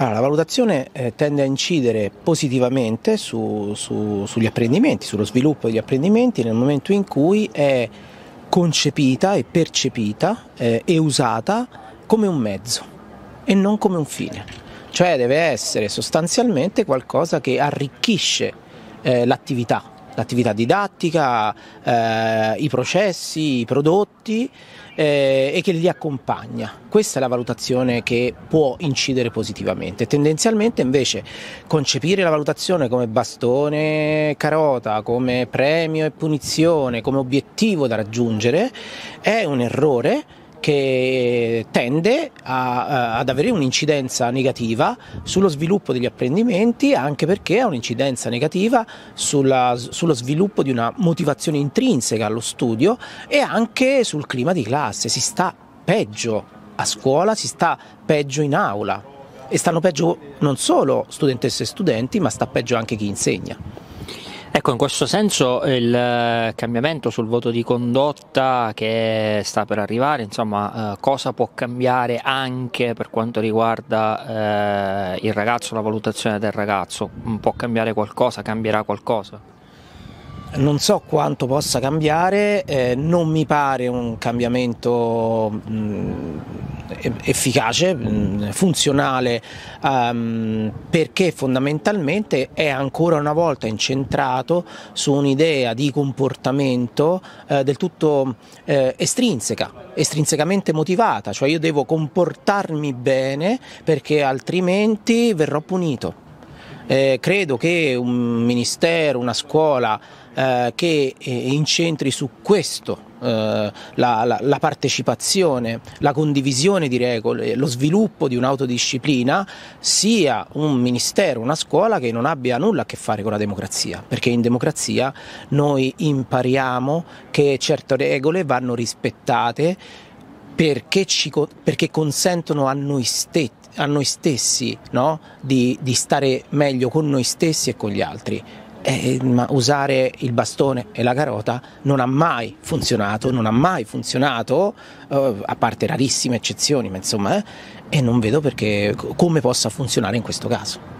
Allora, la valutazione eh, tende a incidere positivamente su, su, sugli apprendimenti, sullo sviluppo degli apprendimenti nel momento in cui è concepita e percepita eh, e usata come un mezzo e non come un fine. Cioè deve essere sostanzialmente qualcosa che arricchisce eh, l'attività, l'attività didattica, eh, i processi, i prodotti eh, e che li accompagna. Questa è la valutazione che può incidere positivamente. Tendenzialmente invece concepire la valutazione come bastone carota, come premio e punizione, come obiettivo da raggiungere è un errore che tende a, eh, ad avere un'incidenza negativa sullo sviluppo degli apprendimenti anche perché ha un'incidenza negativa sulla, sullo sviluppo di una motivazione intrinseca allo studio e anche sul clima di classe. Si sta peggio a scuola, si sta peggio in aula e stanno peggio non solo studentesse e studenti ma sta peggio anche chi insegna. Ecco, in questo senso il eh, cambiamento sul voto di condotta che sta per arrivare, insomma, eh, cosa può cambiare anche per quanto riguarda eh, il ragazzo, la valutazione del ragazzo? Mm, può cambiare qualcosa, cambierà qualcosa? Non so quanto possa cambiare, eh, non mi pare un cambiamento... Mh, mm, efficace, mm, funzionale, um, perché fondamentalmente è ancora una volta incentrato su un'idea di comportamento eh, del tutto eh, estrinseca, estrinsecamente motivata, cioè io devo comportarmi bene perché altrimenti verrò punito. Eh, credo che un ministero, una scuola eh, che eh, incentri su questo eh, la, la, la, partecipazione, la condivisione di regole, lo sviluppo di un'autodisciplina sia un ministero, una scuola che non abbia nulla a che fare con la democrazia, perché in democrazia noi impariamo che certe regole vanno rispettate perché, ci, perché consentono a noi, ste, a noi stessi no? di, di stare meglio con noi stessi e con gli altri eh, ma usare il bastone e la carota non ha mai funzionato, non ha mai funzionato, eh, a parte rarissime eccezioni, ma insomma, eh, e non vedo perché, come possa funzionare in questo caso.